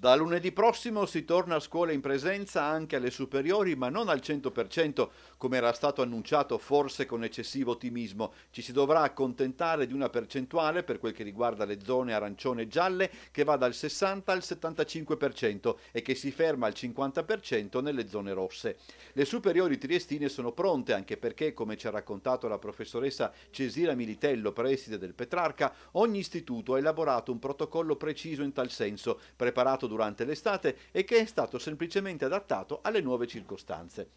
Da lunedì prossimo si torna a scuola in presenza anche alle superiori, ma non al 100% come era stato annunciato forse con eccessivo ottimismo. Ci si dovrà accontentare di una percentuale per quel che riguarda le zone arancione e gialle che va dal 60 al 75% e che si ferma al 50% nelle zone rosse. Le superiori triestine sono pronte anche perché, come ci ha raccontato la professoressa Cesira Militello, preside del Petrarca, ogni istituto ha elaborato un protocollo preciso in tal senso, preparato durante l'estate e che è stato semplicemente adattato alle nuove circostanze.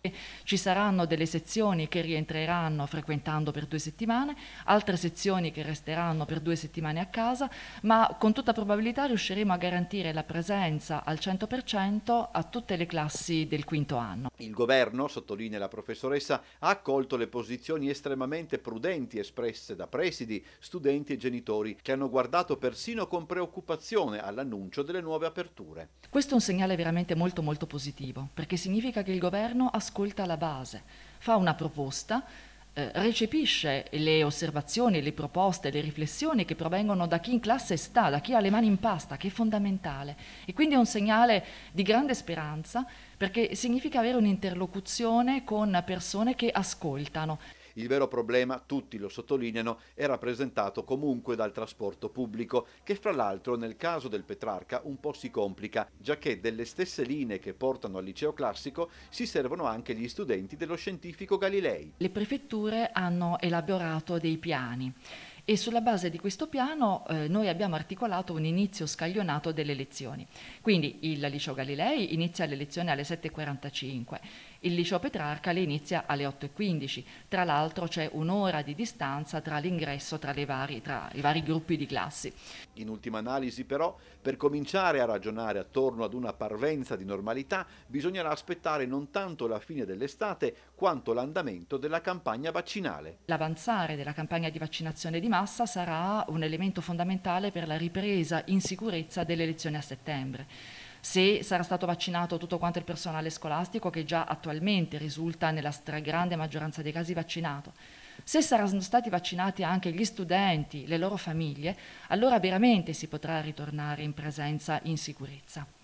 Ci saranno delle sezioni che rientreranno frequentando per due settimane, altre sezioni che resteranno per due settimane a casa, ma con tutta probabilità riusciremo a garantire la presenza al 100% a tutte le classi del quinto anno. Il governo, sottolinea la professoressa, ha accolto le posizioni estremamente prudenti espresse da presidi, studenti e genitori che hanno guardato persino con preoccupazione all'annuncio delle nuove aperture strutture. Questo è un segnale veramente molto molto positivo, perché significa che il governo ascolta la base, fa una proposta, eh, recepisce le osservazioni, le proposte, le riflessioni che provengono da chi in classe sta, da chi ha le mani in pasta, che è fondamentale. E quindi è un segnale di grande speranza perché significa avere un'interlocuzione con persone che ascoltano. Il vero problema, tutti lo sottolineano, è rappresentato comunque dal trasporto pubblico, che fra l'altro nel caso del Petrarca un po' si complica, già che delle stesse linee che portano al liceo classico si servono anche gli studenti dello scientifico Galilei. Le prefetture hanno elaborato dei piani e sulla base di questo piano eh, noi abbiamo articolato un inizio scaglionato delle lezioni. Quindi il liceo Galilei inizia le lezioni alle 7.45, il liceo Petrarca le inizia alle 8.15, tra l'altro c'è un'ora di distanza tra l'ingresso tra, tra i vari gruppi di classi. In ultima analisi però, per cominciare a ragionare attorno ad una parvenza di normalità, bisognerà aspettare non tanto la fine dell'estate quanto l'andamento della campagna vaccinale. L'avanzare della campagna di vaccinazione di massa cassa sarà un elemento fondamentale per la ripresa in sicurezza delle elezioni a settembre se sarà stato vaccinato tutto quanto il personale scolastico che già attualmente risulta nella stragrande maggioranza dei casi vaccinato. Se saranno stati vaccinati anche gli studenti, le loro famiglie, allora veramente si potrà ritornare in presenza in sicurezza.